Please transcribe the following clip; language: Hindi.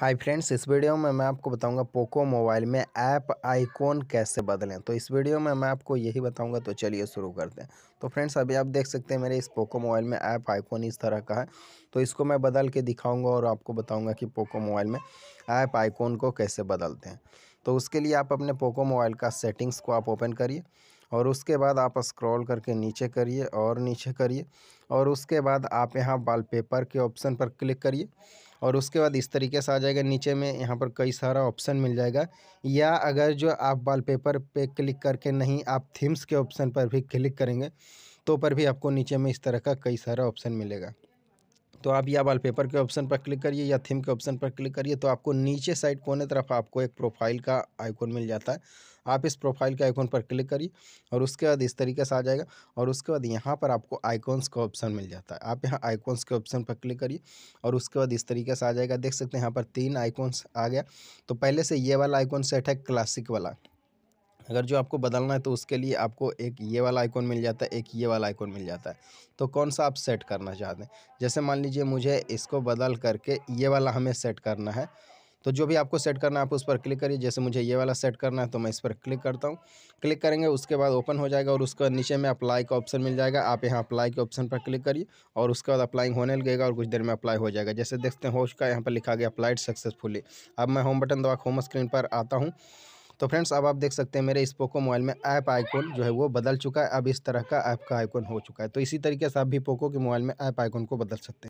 हाय फ्रेंड्स इस वीडियो में मैं आपको बताऊंगा पोको मोबाइल में ऐप आइकॉन कैसे बदलें तो इस वीडियो में मैं आपको यही बताऊंगा तो चलिए शुरू करते हैं तो फ्रेंड्स अभी आप देख सकते हैं मेरे इस पोको मोबाइल में ऐप आइकॉन इस तरह का है तो इसको मैं बदल के दिखाऊंगा और आपको बताऊंगा कि पोको मोबाइल में ऐप आइकॉन को कैसे बदलते हैं तो उसके लिए आप अपने पोको मोबाइल का सेटिंग्स को आप ओपन करिए और उसके बाद आप स्क्रॉल करके नीचे करिए और नीचे करिए और उसके बाद आप यहाँ वॉलपेपर के ऑप्शन पर क्लिक करिए और उसके बाद इस तरीके से आ जाएगा नीचे में यहाँ पर कई सारा ऑप्शन मिल जाएगा या अगर जो आप वॉलपेपर पे क्लिक करके नहीं आप थीम्स के ऑप्शन पर भी क्लिक करेंगे तो पर भी आपको नीचे में इस तरह का कई सारा ऑप्शन मिलेगा तो आप या वॉलपेपर के ऑप्शन पर क्लिक करिए या थीम के ऑप्शन पर क्लिक करिए तो आपको नीचे साइड कोने तरफ आपको एक प्रोफाइल का आइकॉन मिल जाता है आप इस प्रोफाइल के आइकॉन पर क्लिक करिए और उसके बाद इस तरीके से आ जाएगा और उसके बाद यहाँ पर आपको आइकॉन्स का ऑप्शन मिल जाता है आप यहाँ आइकॉन्स के ऑप्शन पर क्लिक करिए और उसके बाद इस तरीके से आ जाएगा देख सकते हैं यहाँ पर तीन आइकॉन्स आ गया तो पहले से ये वाला आइकॉन सेट है क्लासिक वाला अगर जो आपको बदलना है तो उसके लिए आपको एक ये वाला आइकॉन मिल जाता है एक ये वाला आइकॉन मिल जाता है तो कौन सा आप सेट करना चाहते हैं जैसे मान लीजिए मुझे इसको बदल करके ये वाला हमें सेट करना है तो जो भी आपको सेट करना है आप उस पर क्लिक करिए जैसे मुझे ये वाला सेट करना है तो मैं इस पर क्लिक करता हूँ क्लिक करेंगे उसके बाद ओपन हो जाएगा और उसके नीचे में अप्लाई का ऑप्शन मिल जाएगा आप यहाँ अप्लाई के ऑप्शन पर क्लिक करिए और उसके बाद अप्लाइंग होने लगेगा और कुछ देर में अप्लाई हो जाएगा जैसे देखते हैं हो चुका है यहाँ पर लिखा गया अप्लाइड सक्सेसफुली अब मैं होम बटन दबा होम स्क्रीन पर आता हूँ तो फ्रेंड्स अब आप देख सकते हैं मेरे इस पोको मोबाइल में ऐप आइकॉन जो है वो बदल चुका है अब इस तरह का ऐप का आइकॉन हो चुका है तो इसी तरीके से आप भी पोको के मोबाइल में ऐप आइकॉन को बदल सकते हैं